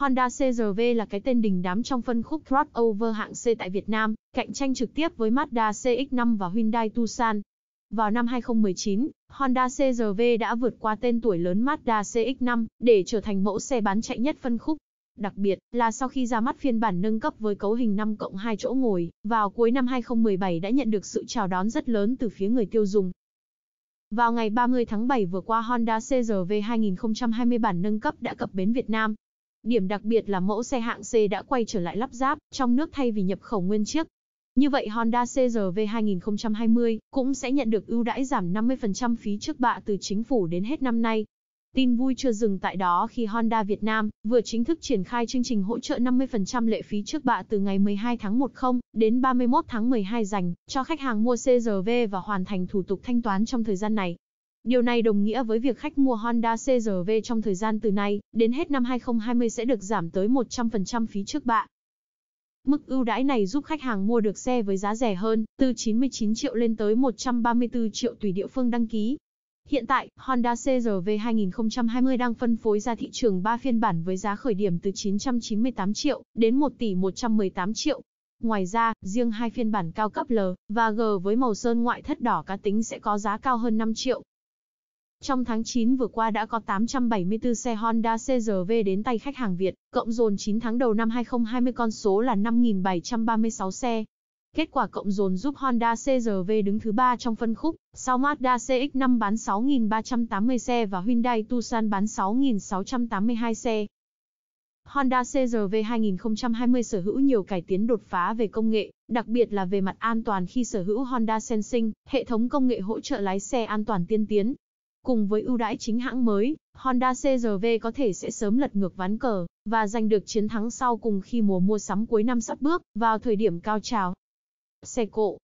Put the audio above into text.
Honda CRV là cái tên đình đám trong phân khúc crossover hạng C tại Việt Nam, cạnh tranh trực tiếp với Mazda CX-5 và Hyundai Tucson. Vào năm 2019, Honda CRV đã vượt qua tên tuổi lớn Mazda CX-5 để trở thành mẫu xe bán chạy nhất phân khúc. Đặc biệt là sau khi ra mắt phiên bản nâng cấp với cấu hình 5 cộng 2 chỗ ngồi, vào cuối năm 2017 đã nhận được sự chào đón rất lớn từ phía người tiêu dùng. Vào ngày 30 tháng 7 vừa qua Honda CRV 2020 bản nâng cấp đã cập bến Việt Nam, Điểm đặc biệt là mẫu xe hạng C đã quay trở lại lắp ráp trong nước thay vì nhập khẩu nguyên chiếc. Như vậy Honda CRV 2020 cũng sẽ nhận được ưu đãi giảm 50% phí trước bạ từ chính phủ đến hết năm nay. Tin vui chưa dừng tại đó khi Honda Việt Nam vừa chính thức triển khai chương trình hỗ trợ 50% lệ phí trước bạ từ ngày 12 tháng 10 đến 31 tháng 12 dành cho khách hàng mua CRV và hoàn thành thủ tục thanh toán trong thời gian này. Điều này đồng nghĩa với việc khách mua Honda CRV trong thời gian từ nay đến hết năm 2020 sẽ được giảm tới 100% phí trước bạ. Mức ưu đãi này giúp khách hàng mua được xe với giá rẻ hơn, từ 99 triệu lên tới 134 triệu tùy địa phương đăng ký. Hiện tại, Honda CRV 2020 đang phân phối ra thị trường 3 phiên bản với giá khởi điểm từ 998 triệu đến 1 tỷ 118 triệu. Ngoài ra, riêng hai phiên bản cao cấp L và G với màu sơn ngoại thất đỏ cá tính sẽ có giá cao hơn 5 triệu. Trong tháng 9 vừa qua đã có 874 xe Honda CRV đến tay khách hàng Việt, cộng dồn 9 tháng đầu năm 2020 con số là 5.736 xe. Kết quả cộng dồn giúp Honda CRV đứng thứ 3 trong phân khúc, sau Mazda CX-5 bán 6.380 xe và Hyundai Tucson bán 6.682 xe. Honda CRV 2020 sở hữu nhiều cải tiến đột phá về công nghệ, đặc biệt là về mặt an toàn khi sở hữu Honda Sensing, hệ thống công nghệ hỗ trợ lái xe an toàn tiên tiến, Cùng với ưu đãi chính hãng mới, Honda CRV có thể sẽ sớm lật ngược ván cờ và giành được chiến thắng sau cùng khi mùa mua sắm cuối năm sắp bước vào thời điểm cao trào. Xe cộ